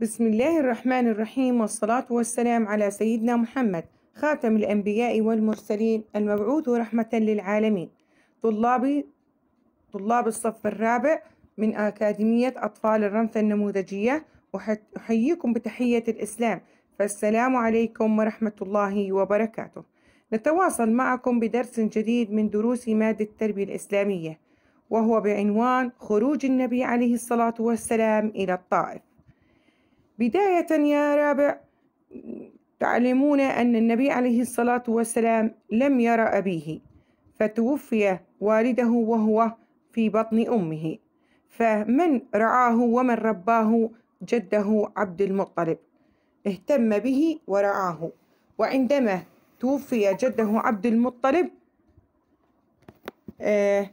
بسم الله الرحمن الرحيم والصلاة والسلام على سيدنا محمد خاتم الأنبياء والمرسلين المبعوث رحمة للعالمين طلابي طلاب الصف الرابع من أكاديمية أطفال الرمثة النموذجية أحييكم بتحية الإسلام فالسلام عليكم ورحمة الله وبركاته نتواصل معكم بدرس جديد من دروس مادة التربية الإسلامية وهو بعنوان خروج النبي عليه الصلاة والسلام إلى الطائف بداية يا رابع تعلمون أن النبي عليه الصلاة والسلام لم يرى أبيه فتوفي والده وهو في بطن أمه فمن رعاه ومن رباه جده عبد المطلب اهتم به ورعاه وعندما توفي جده عبد المطلب آه،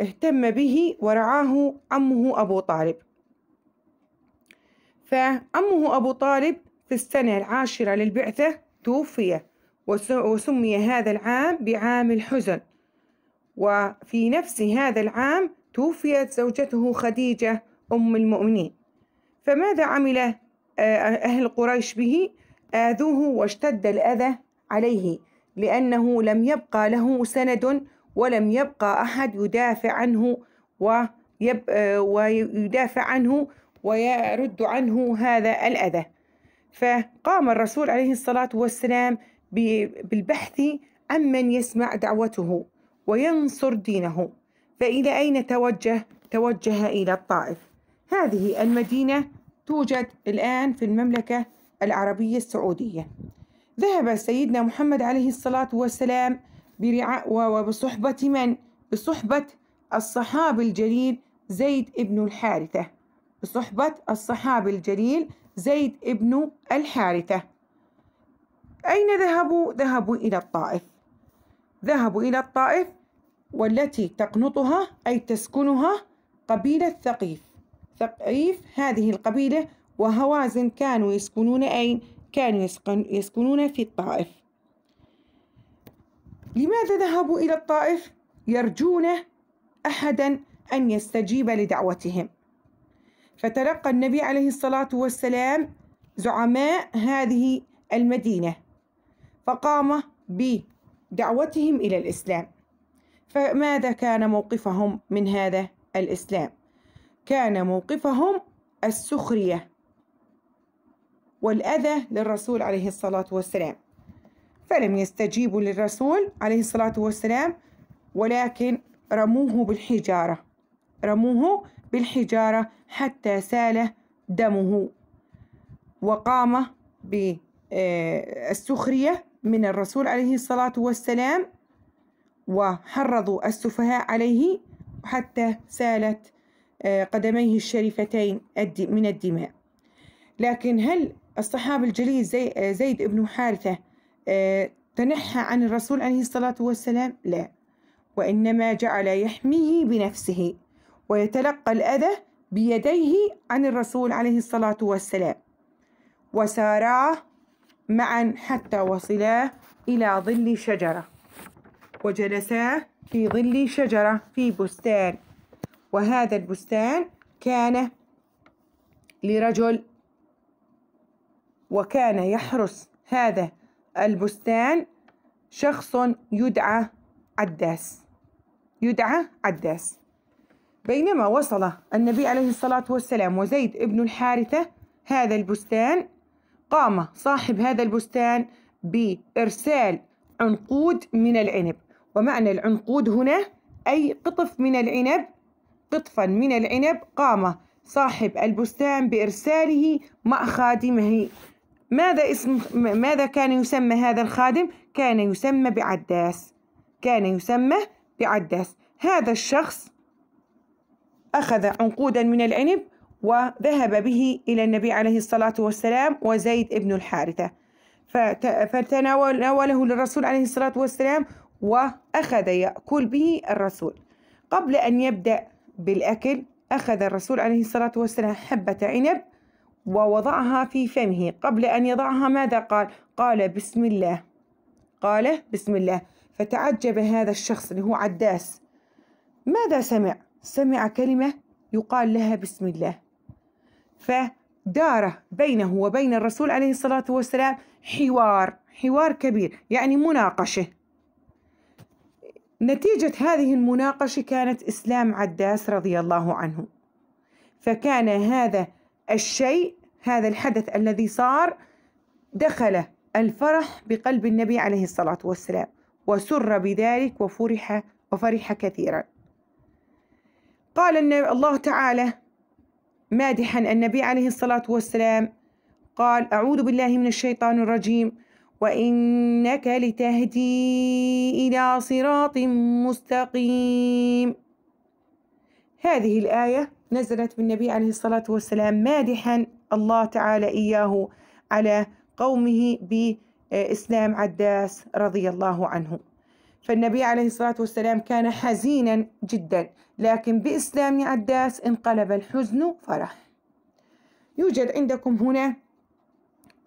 اهتم به ورعاه عمه أبو طالب فأمه أبو طالب في السنة العاشرة للبعثة توفي وسمي هذا العام بعام الحزن وفي نفس هذا العام توفيت زوجته خديجة أم المؤمنين فماذا عمل آه، أهل قريش به؟ آذوه واشتد الأذى عليه لأنه لم يبقى له سند ولم يبقى أحد يدافع عنه ويب آه، ويدافع عنه ويرد عنه هذا الأذى فقام الرسول عليه الصلاة والسلام بالبحث عمن يسمع دعوته وينصر دينه فإلى أين توجه؟ توجه إلى الطائف هذه المدينة توجد الآن في المملكة العربية السعودية ذهب سيدنا محمد عليه الصلاة والسلام برعاء وبصحبة من؟ بصحبة الصحابي الجليل زيد بن الحارثة بصحبة الصحابي الجليل زيد ابن الحارثة أين ذهبوا؟ ذهبوا إلى الطائف ذهبوا إلى الطائف والتي تقنطها أي تسكنها قبيلة ثقيف ثقيف هذه القبيلة وهوازن كانوا يسكنون أين؟ كانوا يسكن يسكنون في الطائف لماذا ذهبوا إلى الطائف؟ يرجون أحدا أن يستجيب لدعوتهم فتلقى النبي عليه الصلاة والسلام زعماء هذه المدينة فقام بدعوتهم إلى الإسلام فماذا كان موقفهم من هذا الإسلام؟ كان موقفهم السخرية والأذى للرسول عليه الصلاة والسلام فلم يستجيبوا للرسول عليه الصلاة والسلام ولكن رموه بالحجارة رموه بالحجارة حتى سال دمه وقام بالسخرية آه، من الرسول عليه الصلاة والسلام وحرضوا السفهاء عليه حتى سالت آه، قدميه الشريفتين من الدماء لكن هل الصحابي الجليل زي آه، زيد بن حارثة تنحى عن الرسول عليه الصلاة والسلام لا وإنما جعل يحميه بنفسه ويتلقى الأذى بيديه عن الرسول عليه الصلاة والسلام وسارا معا حتى وصلا إلى ظل شجرة وجلسا في ظل شجرة في بستان وهذا البستان كان لرجل وكان يحرس هذا البستان شخص يدعى عداس يدعى عداس بينما وصل النبي عليه الصلاة والسلام وزيد ابن الحارثة هذا البستان قام صاحب هذا البستان بإرسال عنقود من العنب ومعنى العنقود هنا أي قطف من العنب قطفا من العنب قام صاحب البستان بإرساله مع خادمه ماذا اسم ماذا كان يسمى هذا الخادم؟ كان يسمى بعداس كان يسمى بعداس هذا الشخص أخذ عنقودا من العنب وذهب به إلى النبي عليه الصلاة والسلام وزيد بن الحارثة فتناوله للرسول عليه الصلاة والسلام وأخذ يأكل به الرسول قبل أن يبدأ بالأكل أخذ الرسول عليه الصلاة والسلام حبة عنب ووضعها في فمه قبل أن يضعها ماذا قال؟ قال بسم الله قال بسم الله فتعجب هذا الشخص اللي هو عداس ماذا سمع؟ سمع كلمة يقال لها بسم الله فدار بينه وبين الرسول عليه الصلاة والسلام حوار حوار كبير يعني مناقشة نتيجة هذه المناقشة كانت إسلام عداس رضي الله عنه فكان هذا الشيء هذا الحدث الذي صار دخل الفرح بقلب النبي عليه الصلاة والسلام وسر بذلك وفرح وفرح كثيرا قال النبي الله تعالى مادحا النبي عليه الصلاة والسلام قال أعوذ بالله من الشيطان الرجيم وإنك لتهدي إلى صراط مستقيم هذه الآية نزلت بالنبي عليه الصلاة والسلام مادحا الله تعالى إياه على قومه بإسلام عداس رضي الله عنه فالنبي عليه الصلاة والسلام كان حزينا جدا لكن بإسلام عداس انقلب الحزن فرح يوجد عندكم هنا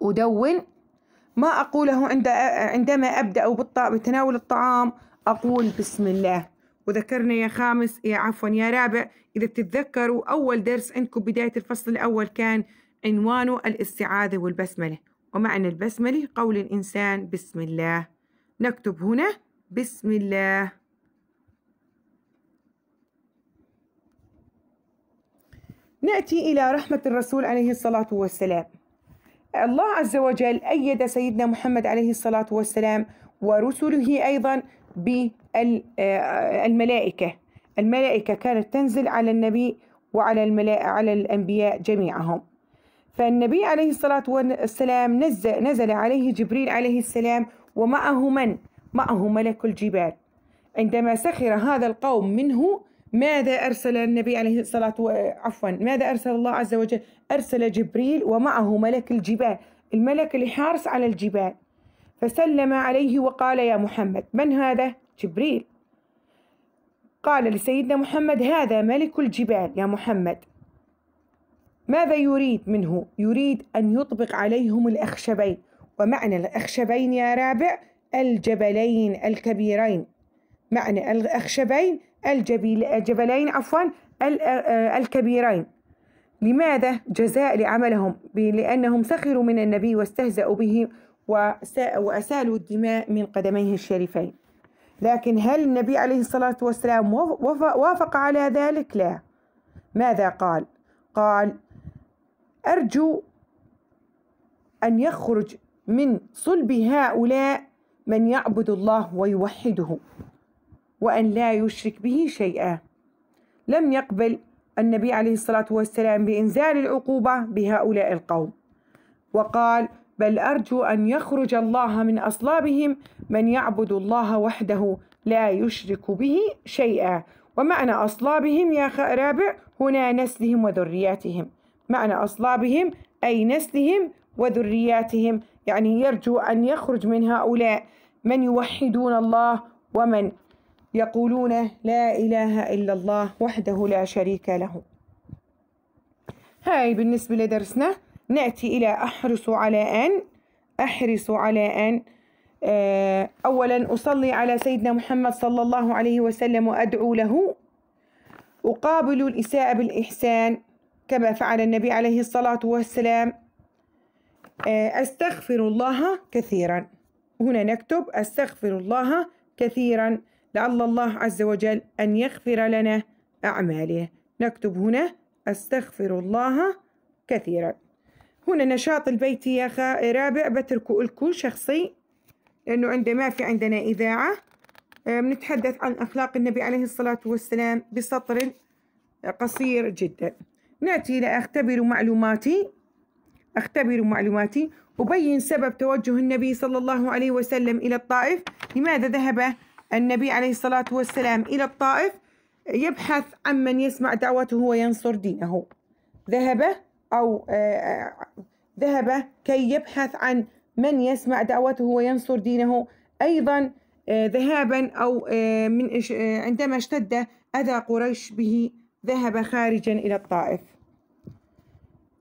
أدون ما أقوله عند عندما أبدأ بتناول الطعام أقول بسم الله وذكرنا يا خامس يا عفوا يا رابع إذا بتتذكروا أول درس عندكم بداية الفصل الأول كان عنوانه الاستعاذة والبسملة ومعنى البسملة قول الإنسان بسم الله نكتب هنا بسم الله نأتي إلى رحمة الرسول عليه الصلاة والسلام الله عز وجل أيد سيدنا محمد عليه الصلاة والسلام ورسله أيضا بالملائكة الملائكة كانت تنزل على النبي وعلى الملائكة على الأنبياء جميعهم فالنبي عليه الصلاة والسلام نزل, نزل عليه جبريل عليه السلام ومعه من؟ معه ملك الجبال عندما سخر هذا القوم منه ماذا أرسل النبي عليه الصلاة و... عفوا ماذا أرسل الله عز وجل أرسل جبريل ومعه ملك الجبال الملك اللي حارس على الجبال فسلم عليه وقال يا محمد من هذا جبريل قال لسيدنا محمد هذا ملك الجبال يا محمد ماذا يريد منه يريد أن يطبق عليهم الأخشبين ومعنى الأخشبين يا رابع الجبلين الكبيرين معنى الأخشبين الجبلين عفوا الكبيرين لماذا جزاء لعملهم لأنهم سخروا من النبي واستهزأوا به وأسالوا الدماء من قدميه الشريفين لكن هل النبي عليه الصلاة والسلام وافق على ذلك؟ لا ماذا قال؟ قال أرجو أن يخرج من صلب هؤلاء من يعبد الله ويوحده وأن لا يشرك به شيئا لم يقبل النبي عليه الصلاة والسلام بإنزال العقوبة بهؤلاء القوم وقال بل أرجو أن يخرج الله من أصلابهم من يعبد الله وحده لا يشرك به شيئا ومعنى أصلابهم يا رابع هنا نسلهم وذرياتهم معنى أصلابهم أي نسلهم وذرياتهم يعني يرجو أن يخرج من هؤلاء من يوحدون الله ومن يقولون لا إله إلا الله وحده لا شريك له هاي بالنسبة لدرسنا نأتي إلى أحرص على أن أحرص على أن آه، أولا أصلي على سيدنا محمد صلى الله عليه وسلم وأدعو له أقابل الإساءة بالإحسان كما فعل النبي عليه الصلاة والسلام آه، أستغفر الله كثيراً هنا نكتب أستغفر الله كثيرا لعل الله عز وجل أن يغفر لنا أعماله نكتب هنا أستغفر الله كثيرا هنا نشاط البيت يا رابع بتركه لكم شخصي لأنه عندما في عندنا إذاعة بنتحدث عن أخلاق النبي عليه الصلاة والسلام بسطر قصير جدا نأتي لأختبر معلوماتي أختبر معلوماتي أبين سبب توجه النبي صلى الله عليه وسلم إلى الطائف لماذا ذهب النبي عليه الصلاة والسلام إلى الطائف يبحث عن من يسمع دعوته وينصر دينه ذهب أو ذهب كي يبحث عن من يسمع دعوته وينصر دينه أيضا ذهابا أو من عندما اشتد أذى قريش به ذهب خارجا إلى الطائف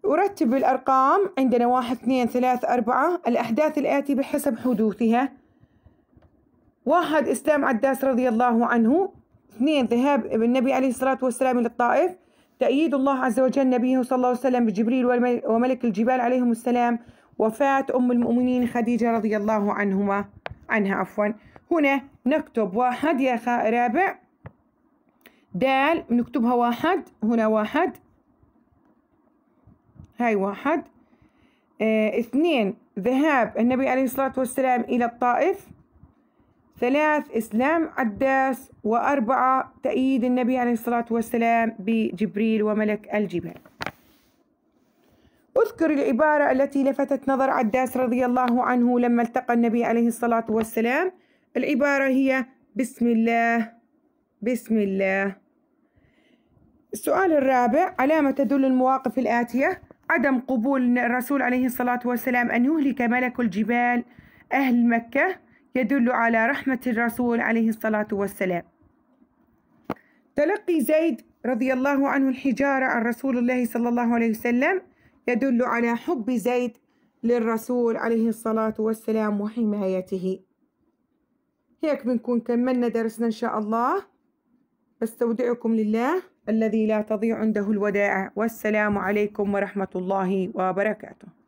أرتب الأرقام عندنا واحد اثنين ثلاث أربعة الأحداث الآتي بحسب حدوثها واحد إسلام عداس رضي الله عنه اثنين ذهاب النبي عليه الصلاة والسلام للطائف تأييد الله عز وجل نبيه صلى الله عليه وسلم بجبريل وملك الجبال عليهم السلام وفاة أم المؤمنين خديجة رضي الله عنهما عنها عفوا هنا نكتب واحد يا رابع دال نكتبها واحد هنا واحد هاي واحد آه اثنين ذهاب النبي عليه الصلاة والسلام إلى الطائف ثلاث إسلام عداس وأربعة تأييد النبي عليه الصلاة والسلام بجبريل وملك الجبال أذكر العبارة التي لفتت نظر عداس رضي الله عنه لما التقى النبي عليه الصلاة والسلام العبارة هي بسم الله بسم الله السؤال الرابع علامة تدل المواقف الآتية عدم قبول الرسول عليه الصلاة والسلام أن يهلك ملك الجبال أهل مكة يدل على رحمة الرسول عليه الصلاة والسلام تلقي زيد رضي الله عنه الحجارة عن رسول الله صلى الله عليه وسلم يدل على حب زيد للرسول عليه الصلاة والسلام وحمايته هيك بنكون كملنا درسنا إن شاء الله استودعكم لله الذي لا تضيع عنده الودائع والسلام عليكم ورحمة الله وبركاته